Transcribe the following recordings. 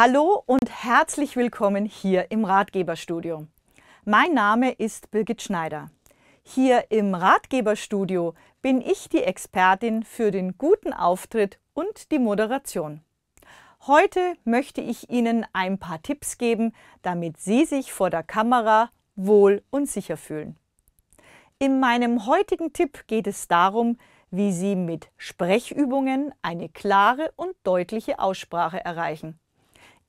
Hallo und herzlich willkommen hier im Ratgeberstudio. Mein Name ist Birgit Schneider. Hier im Ratgeberstudio bin ich die Expertin für den guten Auftritt und die Moderation. Heute möchte ich Ihnen ein paar Tipps geben, damit Sie sich vor der Kamera wohl und sicher fühlen. In meinem heutigen Tipp geht es darum, wie Sie mit Sprechübungen eine klare und deutliche Aussprache erreichen.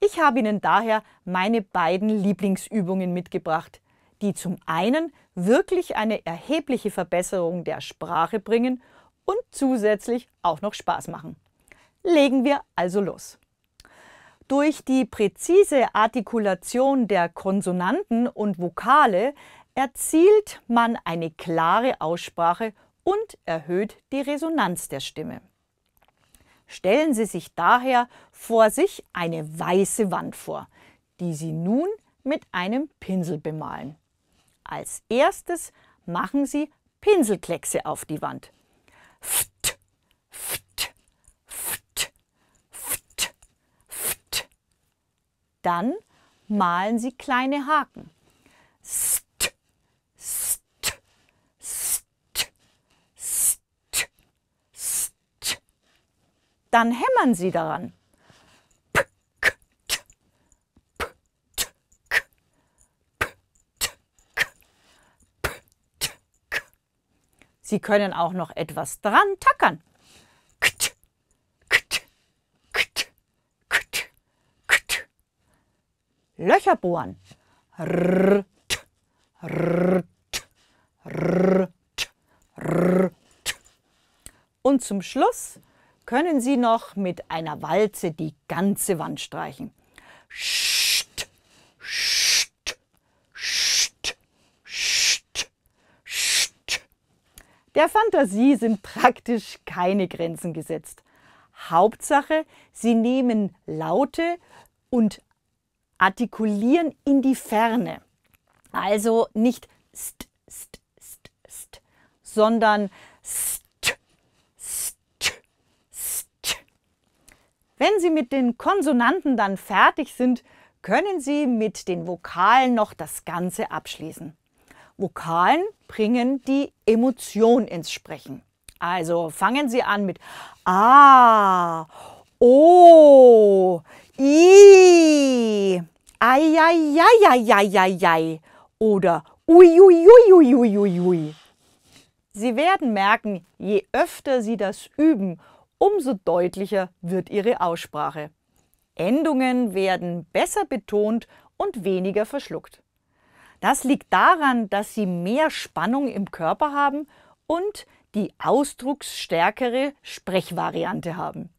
Ich habe Ihnen daher meine beiden Lieblingsübungen mitgebracht, die zum einen wirklich eine erhebliche Verbesserung der Sprache bringen und zusätzlich auch noch Spaß machen. Legen wir also los. Durch die präzise Artikulation der Konsonanten und Vokale erzielt man eine klare Aussprache und erhöht die Resonanz der Stimme. Stellen Sie sich daher vor sich eine weiße Wand vor, die Sie nun mit einem Pinsel bemalen. Als erstes machen Sie Pinselkleckse auf die Wand. Pft, pft, pft, pft, pft. Dann malen Sie kleine Haken. S dann hämmern Sie daran. Sie können auch noch etwas dran tackern. Löcher bohren. Und zum Schluss können Sie noch mit einer Walze die ganze Wand streichen. Scht, scht, scht, scht, scht. Der Fantasie sind praktisch keine Grenzen gesetzt. Hauptsache, Sie nehmen Laute und artikulieren in die Ferne. Also nicht st, st, st, st, sondern st Wenn Sie mit den Konsonanten dann fertig sind, können Sie mit den Vokalen noch das Ganze abschließen. Vokalen bringen die Emotion ins Sprechen. Also fangen Sie an mit A, O, I, ai, oder ui, ui. Sie werden merken, je öfter Sie das üben umso deutlicher wird ihre Aussprache. Endungen werden besser betont und weniger verschluckt. Das liegt daran, dass sie mehr Spannung im Körper haben und die ausdrucksstärkere Sprechvariante haben.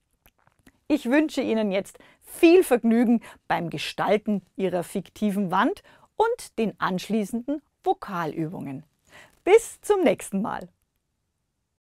Ich wünsche Ihnen jetzt viel Vergnügen beim Gestalten Ihrer fiktiven Wand und den anschließenden Vokalübungen. Bis zum nächsten Mal.